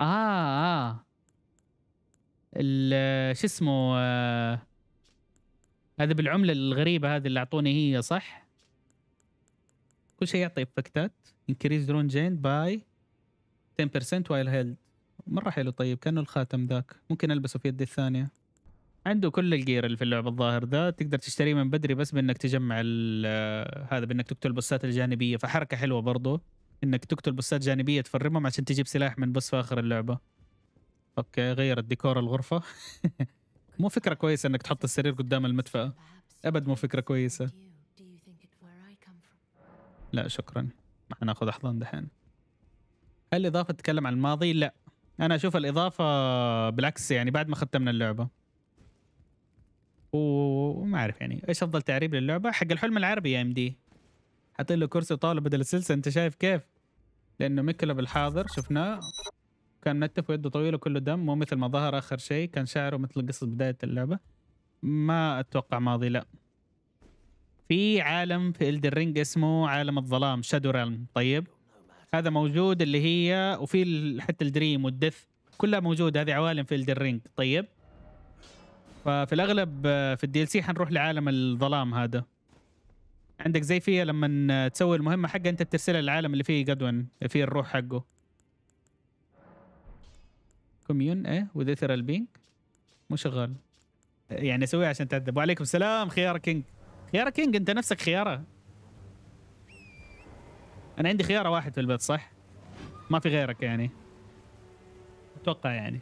اه اه شو اسمه آه هذا بالعمله الغريبه هذه اللي اعطوني هي صح كل شيء يعطي افكتات increase drone جين by 10% while هيلد مرة حلو طيب كأنه الخاتم ذاك ممكن ألبسه في يدي الثانية عنده كل الجير اللي في اللعبة الظاهر ذا تقدر تشتريه من بدري بس بأنك تجمع آه، هذا بأنك تقتل البوسات الجانبية فحركة حلوة برضو انك تقتل بوسات جانبيه تفرمهم عشان تجيب سلاح من بوس في اخر اللعبه اوكي غيرت ديكور الغرفه مو فكره كويسه انك تحط السرير قدام المدفأة ابد مو فكره كويسه لا شكرا ما ناخذ احضان دحين هل الاضافه تتكلم عن الماضي لا انا اشوف الاضافه بالعكس يعني بعد ما ختمنا اللعبه وما اعرف يعني ايش افضل تعريب للعبه حق الحلم العربي يا ام دي حاطين له كرسي وطاوله بدل السلسله انت شايف كيف لأنه مكلب الحاضر شفناه كان نتف ويده طويلة وكله دم مو مثل ما ظهر آخر شيء كان شعره مثل قصص بداية اللعبة ما أتوقع ماضي لا في عالم في الدرينج اسمه عالم الظلام شادو ريلم طيب هذا موجود اللي هي وفي حتى الدريم والدث كلها موجودة هذه عوالم في الدرينج طيب ففي الأغلب آه، في الدي ال سي حنروح لعالم الظلام هذا عندك زي فيها لما تسوي المهمه حقه انت بترسلها للعالم اللي فيه جدول فيه الروح حقه كوميون ايه وذيثر البينج مو شغال يعني اسويها عشان تعذب وعليكم السلام خيار كينج خيار كينج انت نفسك خياره انا عندي خياره واحد في البيت صح ما في غيرك يعني اتوقع يعني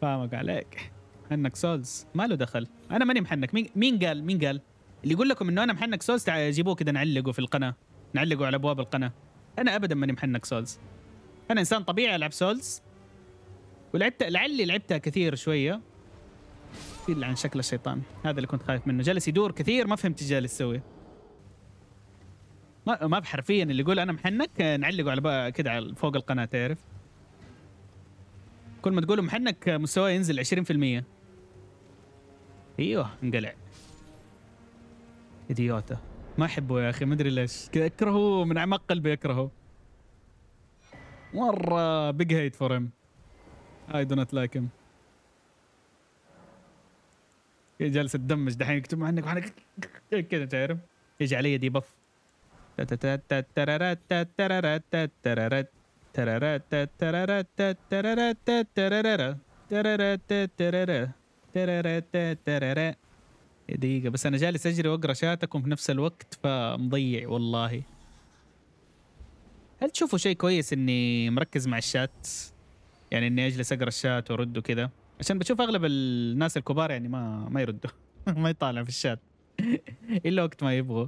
فاهمك عليك انك سولز ما له دخل انا ماني محنك مين مين قال مين قال اللي يقول لكم انه انا محنك سولز جيبوه كذا نعلقه في القناه نعلقه على ابواب القناه انا ابدا ماني محنك سولز انا انسان طبيعي العب سولز ولعبت لعلي لعبتها كثير شويه الا عن شكل الشيطان هذا اللي كنت خايف منه جلس يدور كثير ما فهمت ايش جالس يسوي ما ما بحرفيا اللي يقول انا محنك نعلقه على كذا فوق القناه تعرف كل ما تقولوا محنك مستواه ينزل 20% ايوه انقلع إديوتا ما أحبه يا أخي ما أدري ليش أكرهه من أعماق قلبي أكرهه مرة بيج هيت فور هيم أي دونت لايك like him جالس تدمج دحين يكتب عنك وحنك كذا تعرف يجي علي دي بف دقيقة بس أنا جالس أجري وأقرأ شاتكم في نفس الوقت فمضيع والله هل تشوفوا شيء كويس إني مركز مع الشات؟ يعني إني أجلس أقرأ الشات وأرد وكذا عشان بشوف أغلب الناس الكبار يعني ما ما يردوا ما يطالع في الشات إلا وقت ما يبغوا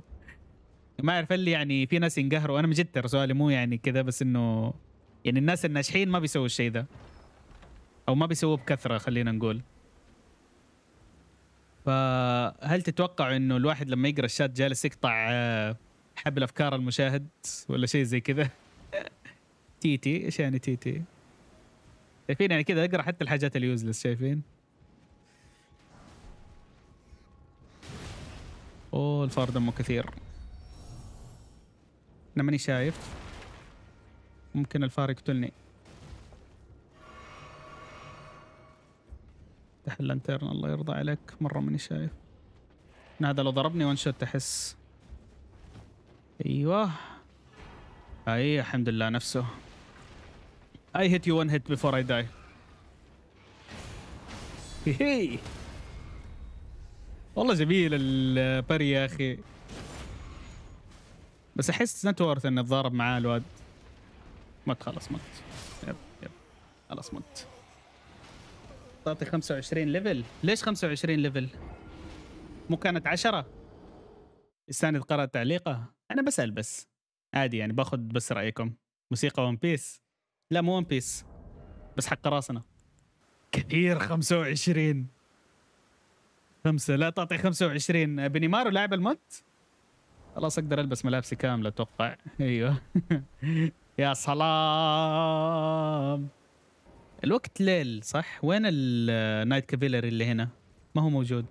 ما أعرف اللي يعني في ناس ينقهروا أنا من ترى سؤالي مو يعني كذا بس إنه يعني الناس الناجحين ما بيسووا الشيء ذا أو ما بيسووه بكثرة خلينا نقول فهل تتوقع انه الواحد لما يقرا الشات جالس يقطع آه، حبل افكار المشاهد ولا شيء زي كذا تيتي ايش يعني تيتي شايفين يعني كذا اقرا حتى الحاجات اليوزلس شايفين اوه الفار دمه كثير انا ماني شايف ممكن الفار يقتلني افتح اللانترن الله يرضى عليك مرة ماني شايف هذا لو ضربني وان شوت احس ايوه اي الحمد لله نفسه I hit you one hit before I die هي والله جميل البري يا اخي بس احس نت ورث اني اتضارب معاه الواد مت خلاص مت يب يب خلاص مت تعطي 25 ليفل ليش 25 ليفل مو كانت 10 استاند قرأ تعليقه انا بسال بس عادي يعني باخذ بس رايكم موسيقى ون بيس لا مو ون بيس بس حق راسنا كثير 25 خمسة لا تعطي 25 بني مارو لاعب الموت خلاص اقدر البس ملابسي كامله اتوقع ايوه يا سلام الوقت ليل صح وين النايت كافيلر اللي هنا ما هو موجود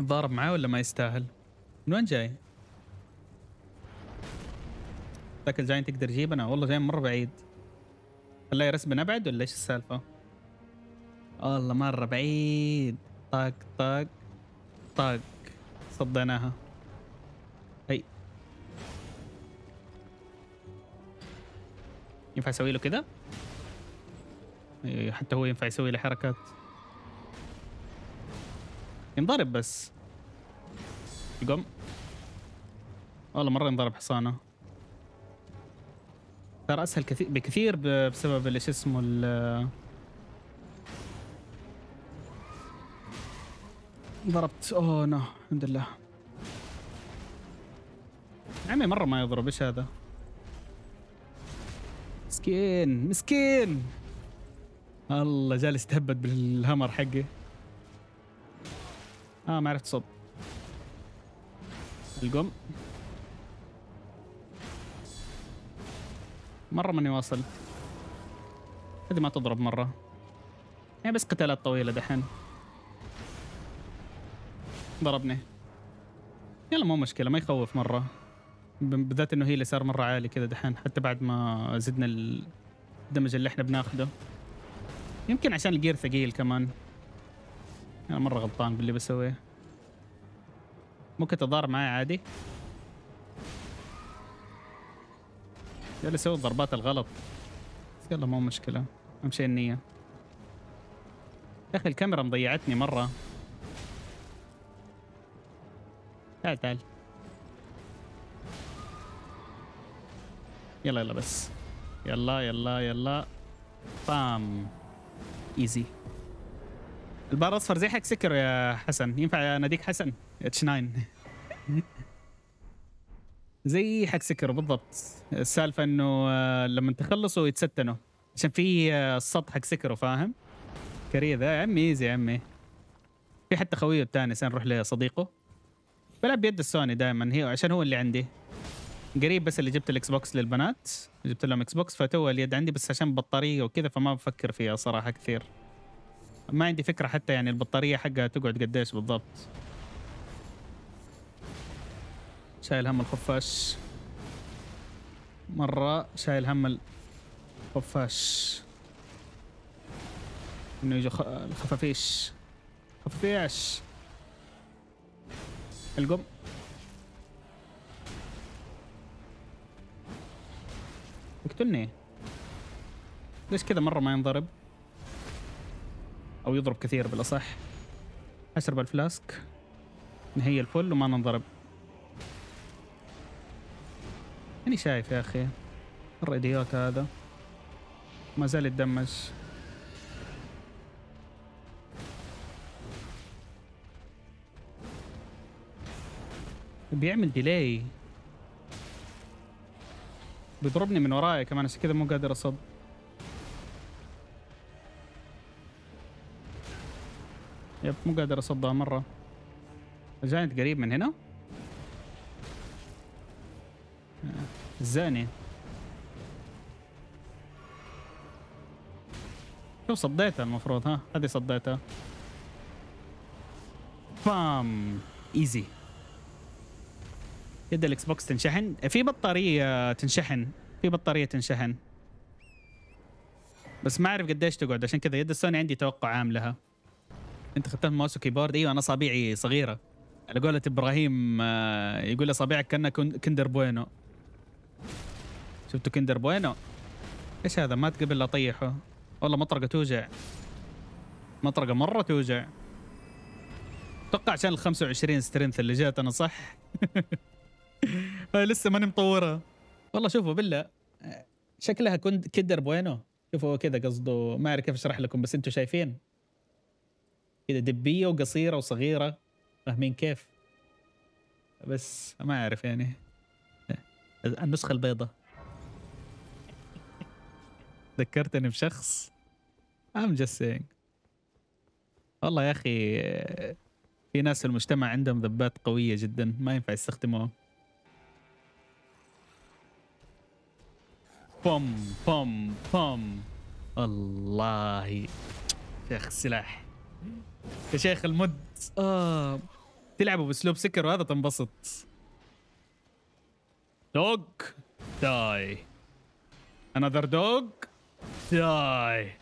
ضارب معاه ولا ما يستاهل من وين جاي ذاك الجاين تقدر تجيب انا والله جاي مره بعيد خلاه يرسبنا ابعد ولا ايش السالفه والله مره بعيد طق طق طق صديناها ينفع اسوي له كذا إيه، حتى هو ينفع يسوي له حركات ينضرب بس يقوم والله مره ينضرب حصانه ترى اسهل كثير بكثير بسبب اللي شو اسمه ال ضربت اوه نو نعم، الحمد لله عمي مره ما يضرب ايش هذا مسكين مسكين الله جالس تهبد بالهمر حقه اه ما عرفت صب القم مرة ماني واصل هذه ما تضرب مرة هي يعني بس قتالات طويلة دحين ضربني يلا مو مشكلة ما يخوف مرة بالذات انه هي اللي صار مره عالي كذا دحين حتى بعد ما زدنا الدمج اللي احنا بناخده يمكن عشان الجير ثقيل كمان انا مره غلطان باللي بسويه ممكن تضار معي عادي قال اسوي الضربات الغلط يلا مو مشكله اهم شيء النيه يا اخي الكاميرا مضيعتني مره تعال تعال يلا يلا بس يلا يلا يلا بام ايزي البار الاصفر زي حق سكر يا حسن ينفع اناديك حسن اتش 9 زي حق سكر بالضبط السالفه انه آه، لما تخلصوا يتستنوا عشان في آه، السط حق سكر فاهم كريه ذا يا عمي ايزي يا عمي في حتى خويه الثاني نروح لصديقه بلعب بيد السوني دائما هي عشان هو اللي عندي قريب بس اللي جبت الاكس بوكس للبنات جبت لهم اكس بوكس فتو اليد عندي بس عشان بطاريه وكذا فما بفكر فيها صراحه كثير ما عندي فكره حتى يعني البطاريه حقها تقعد قديش بالضبط شايل هم الخفاش مره شايل هم الخفاش انه يجي الخفافيش خفافيش القم يقتلني ليش كذا مرة ما ينضرب أو يضرب كثير بالأصح أسرب الفلاسك نهي الفل وما ننضرب اني شايف يا أخي مرة هذا ما زال يتدمج بيعمل ديلاي بيضربني من ورايا كمان عشان كذا مو قادر اصد يب مو قادر اصدها مره الجاينت قريب من هنا زاني شوف صديتها المفروض ها هذه صديتها بام ايزي يد الاكس بوكس تنشحن في بطاريه تنشحن في بطاريه تنشحن بس ما اعرف قديش تقعد عشان كذا يد السوني عندي توقع عام لها انت ختمت ماوس وكيبورد ايوه انا اصابعي صغيره على قولة ابراهيم آه، يقول اصابعك كانها كندر بوينو شفتوا كندر بوينو ايش هذا ما تقبل لا اطيحه والله مطرقه توجع مطرقه مره توجع اتوقع عشان ال 25 سترينث اللي جات انا صح لسه ماني مطورها والله شوفوا بالله شكلها كنت كدر بوينو شوفوا كذا قصده ما اعرف كيف اشرح لكم بس انتم شايفين كذا دبيه وقصيره وصغيره فاهمين كيف بس ما اعرف يعني النسخه البيضاء ذكرتني بشخص ام جسينج والله يا اخي في ناس في المجتمع عندهم ذبات قويه جدا ما ينفع يستخدموها بوم بوم بوم الله شيخ السلاح يا شيخ المد آه. تلعبه باسلوب سكر وهذا تنبسط دوغ داي انذر دوغ داي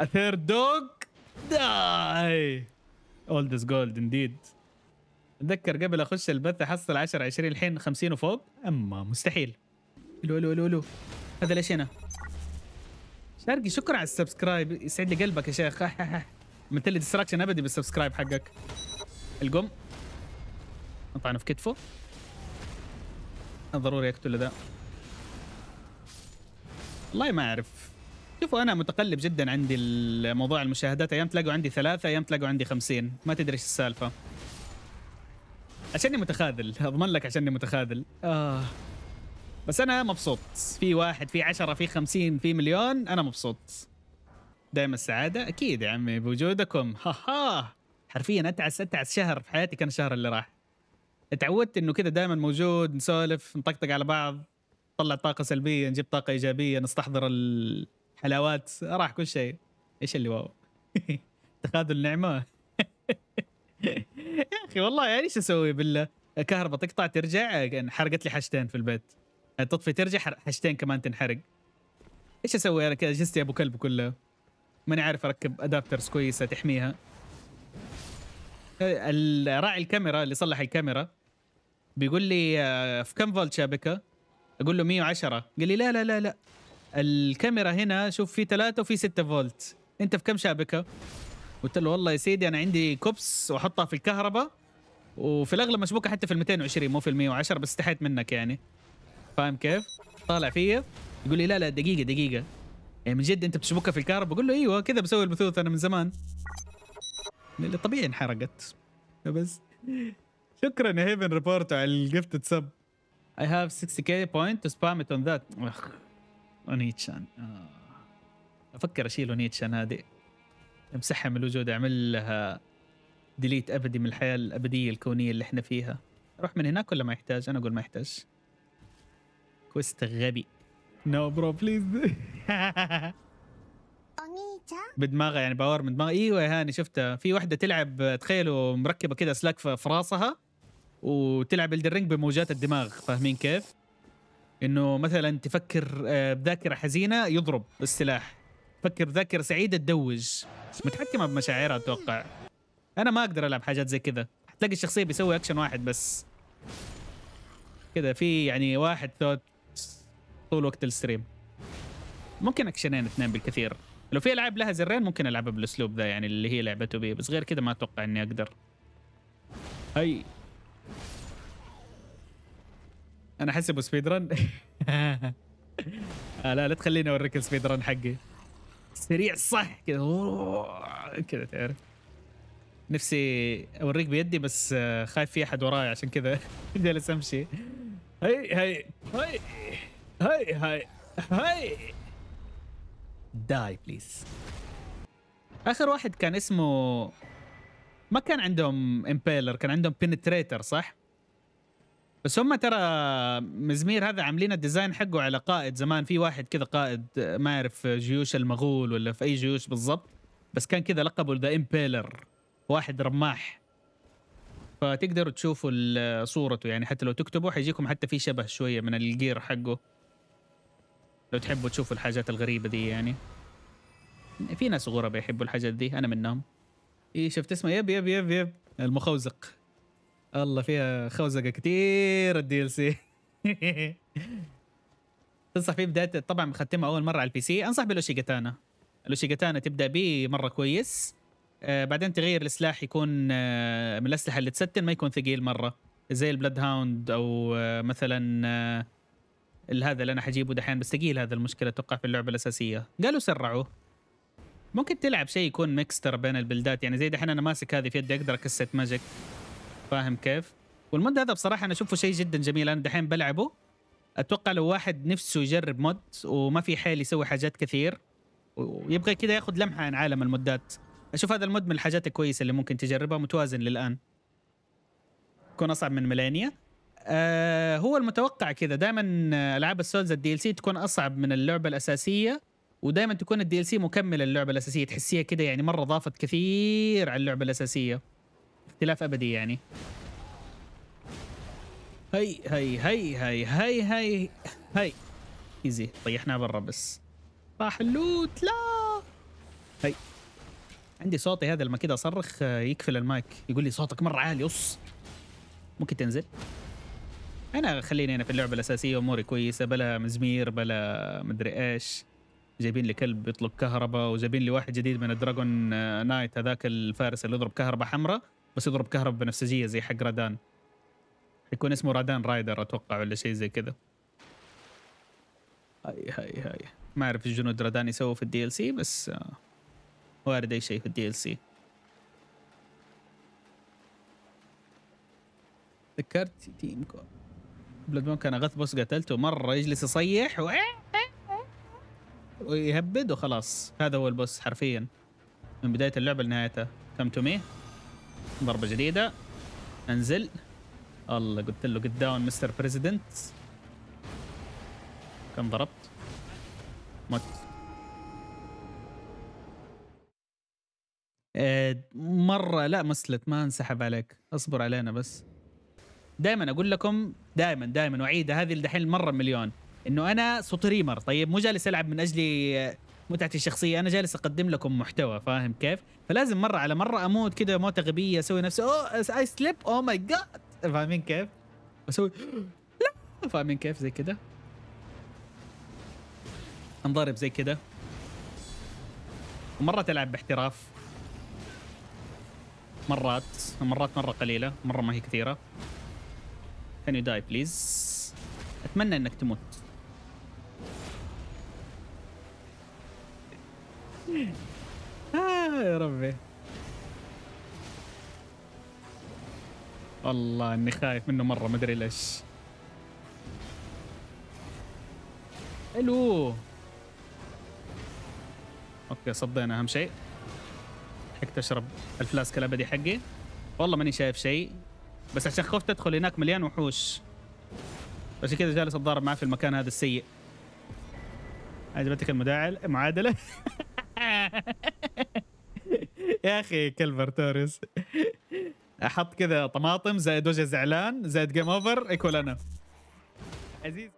اثير دوغ داي اولد از جولد انديد اتذكر قبل اخش البث احصل 10 20 الحين 50 وفوق اما مستحيل الو الو الو الو هذا ليش هنا؟ شرقي شكرا على السبسكرايب يسعد لي قلبك يا شيخ عملت لي ديستراكشن ابدي بالسبسكرايب حقك القم نطعنه في كتفه ضروري اقتله ذا والله ما اعرف شوفوا انا متقلب جدا عندي الموضوع المشاهدات ايام تلاقوا عندي ثلاثة ايام تلاقوا عندي خمسين ما تدري ايش السالفه عشاني متخاذل اضمن لك عشاني متخاذل اه بس انا مبسوط في واحد في عشرة في خمسين في مليون انا مبسوط دائما السعادة اكيد يا عمي بوجودكم ها ها حرفيا اتعس اتعس شهر في حياتي كان الشهر اللي راح تعودت انه كذا دائما موجود نسولف نطقطق على بعض نطلع طاقة سلبية نجيب طاقة ايجابية نستحضر الحلاوات راح كل شيء ايش اللي واو تخاذل النعمة يا اخي والله يعني ايش اسوي بالله الكهرباء تقطع ترجع حرقت لي حاجتين في البيت تطفي ترجع حاجتين كمان تنحرق ايش اسوي انا كذا جستي ابو كلب كلها ماني عارف اركب ادابترز كويسه تحميها راعي الكاميرا اللي صلح الكاميرا بيقول لي آه، في كم فولت شبكه اقول له 110 قال لي لا لا لا لا الكاميرا هنا شوف في 3 وفي 6 فولت انت في كم شبكه قلت له والله يا سيدي انا عندي كوبس واحطها في الكهرباء وفي الاغلب مشبوكه حتى في ال 220 مو في ال 110 بس استحيت منك يعني فاهم كيف؟ طالع فيا يقول لي لا لا دقيقه دقيقه يعني من جد انت بتشبكها في الكهرباء بقول له ايوه كذا بسوي البثوث انا من زمان طبيعي انحرقت بس شكرا يا هيفن ريبورت على الجفت سب I have 60k point to spam it on that اخ اونيتشان آه. افكر اشيل اونيتشان هذه امسحها من الوجود اعمل لها ديليت ابدي من الحياه الابديه الكونيه اللي احنا فيها اروح من هناك ولا ما يحتاج انا اقول ما يحتاج كوست غبي نو برو بليز بدماغها يعني باور من دماغها ايوه هاني شفتها في واحده تلعب تخيلوا مركبه كذا اسلاك في راسها وتلعب الدرينج بموجات الدماغ فاهمين كيف؟ انه مثلا تفكر آه، بذاكره حزينه يضرب السلاح فكر بذاكره سعيده تدوج متحكمه بمشاعرها اتوقع انا ما اقدر العب حاجات زي كذا تلاقي الشخصيه بيسوي اكشن واحد بس كذا في يعني واحد ثوت طول وقت الستريم ممكن اكشنين اثنين بالكثير لو في العاب لها زرين ممكن العبها بالاسلوب ذا يعني اللي هي لعبته بيه بس غير كذا ما اتوقع اني اقدر اي انا حسبه سبيد رن آه لا لا تخليني اوريك السبيد رن حقي سريع صح كذا كذا تعرف نفسي اوريك بيدي بس آه، خايف في احد وراي عشان كذا جالس امشي هاي هاي هاي هاي هاي هاي داي بليز اخر واحد كان اسمه ما كان عندهم امبيلر كان عندهم بينتريتر صح بس هم ترى مزمير هذا عاملين الديزاين حقه على قائد زمان في واحد كذا قائد ما اعرف جيوش المغول ولا في اي جيوش بالضبط بس كان كذا لقبه ذا امبيلر واحد رماح فتقدروا تشوفوا صورته يعني حتى لو تكتبوا حيجيكم حتى في شبه شويه من الجير حقه لو تحبوا تشوفوا الحاجات الغريبة دي يعني في ناس غرباء يحبوا الحاجات دي أنا منهم إيه شفت اسمه يب يب يب يب المخوزق الله فيها خوزقة كتير الديل سي تنصح فيه بداية طبعا مختمه أول مرة على البي سي أنصح لوشي الأوشيجاتانا تبدأ به مرة كويس آه بعدين تغير السلاح يكون آه من الأسلحة اللي تستن ما يكون ثقيل مرة زي البلاد هاوند أو آه مثلا آه هذا اللي انا حجيبه دحين بس ثقيل هذا المشكله اتوقع في اللعبه الاساسيه قالوا سرعوه ممكن تلعب شيء يكون ميكستر بين البلدات يعني زي دحين انا ماسك هذه في يدي اقدر اكست ماجيك فاهم كيف والمود هذا بصراحه انا اشوفه شيء جدا جميل انا دحين بلعبه اتوقع لو واحد نفسه يجرب مود وما في حيل يسوي حاجات كثير ويبغى كذا ياخذ لمحه عن عالم المودات اشوف هذا المود من الحاجات الكويسه اللي ممكن تجربها متوازن للان يكون اصعب من ميلانيا آه، هو المتوقع كذا دائما آه، العاب السولز الدي ال سي تكون اصعب من اللعبه الاساسيه ودائما تكون الدي ال سي مكمل للعبه الاساسيه تحسيها كذا يعني مره ضافت كثير على اللعبه الاساسيه اختلاف ابدي يعني هاي هاي هاي هاي هاي هاي هاي ايزي طيحنا برا بس راح اللوت لا هاي عندي صوتي هذا لما كذا اصرخ آه، يكفل المايك يقول لي صوتك مره عالي اص ممكن تنزل انا خليني انا في اللعبه الاساسيه اموري كويسه بلا مزمير بلا مدري ايش جايبين لي كلب يطلق كهرباء وجايبين لي واحد جديد من الدراجون نايت هذاك الفارس اللي يضرب كهرباء حمراء بس يضرب كهرباء بنفسجيه زي حق رادان يكون اسمه رادان رايدر اتوقع ولا شيء زي كذا هاي هاي هاي ما اعرف الجنود رادان يسووا في الدي ال سي بس آه، وارد اي شيء في الدي ال سي ذكرت تيم كور بلاد بون كان اغث بوس قتلته مره يجلس يصيح و... ويهبد وخلاص هذا هو البوس حرفيا من بدايه اللعبه لنهايتها كم تو مي ضربه جديده انزل الله قلت له قد داون مستر بريزيدنت كم ضربت مت آه، مرة لا مسلت ما انسحب عليك اصبر علينا بس دائما اقول لكم دائما دائما واعيد هذه دحين مره مليون انه انا ستريمر طيب مو جالس العب من اجل آه، متعتي الشخصيه انا جالس اقدم لكم محتوى فاهم كيف فلازم مره على مره اموت كذا موته غبيه اسوي نفسي اوه اي سليب اوه ماي جاد فاهمين كيف اسوي لا فاهمين كيف زي كذا انضرب زي كذا ومره تلعب باحتراف مرات مرات مره قليله مره ما هي كثيره Can you die please أتمنى إنك تموت آه يا ربي والله اني خايف منه مره ما ادري ليش الو اوكي صدينا اهم شيء حكت اشرب الفلاسك الابدي حقي والله ماني شايف شيء بس عشان خفت تدخل هناك مليان وحوش عشان كذا جالس اتضارب معاه في المكان هذا السيء عجبتك المداعل معادله يا اخي كلبر توريس احط كذا طماطم زائد وجه زعلان زائد جيم اوفر ايكول انا عزيز